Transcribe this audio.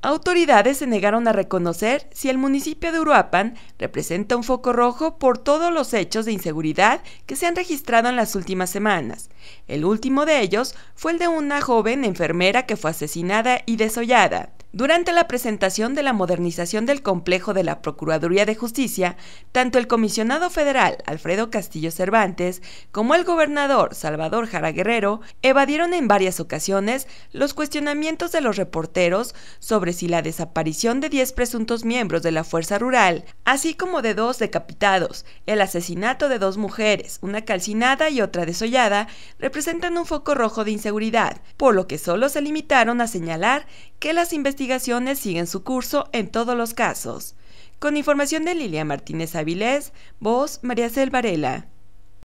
Autoridades se negaron a reconocer si el municipio de Uruapan representa un foco rojo por todos los hechos de inseguridad que se han registrado en las últimas semanas. El último de ellos fue el de una joven enfermera que fue asesinada y desollada. Durante la presentación de la modernización del complejo de la Procuraduría de Justicia, tanto el comisionado federal Alfredo Castillo Cervantes como el gobernador Salvador Jara Guerrero evadieron en varias ocasiones los cuestionamientos de los reporteros sobre si la desaparición de 10 presuntos miembros de la Fuerza Rural, así como de dos decapitados, el asesinato de dos mujeres, una calcinada y otra desollada, representan un foco rojo de inseguridad, por lo que solo se limitaron a señalar que las investigaciones siguen su curso en todos los casos. Con información de Lilia Martínez Avilés, voz María celvarela.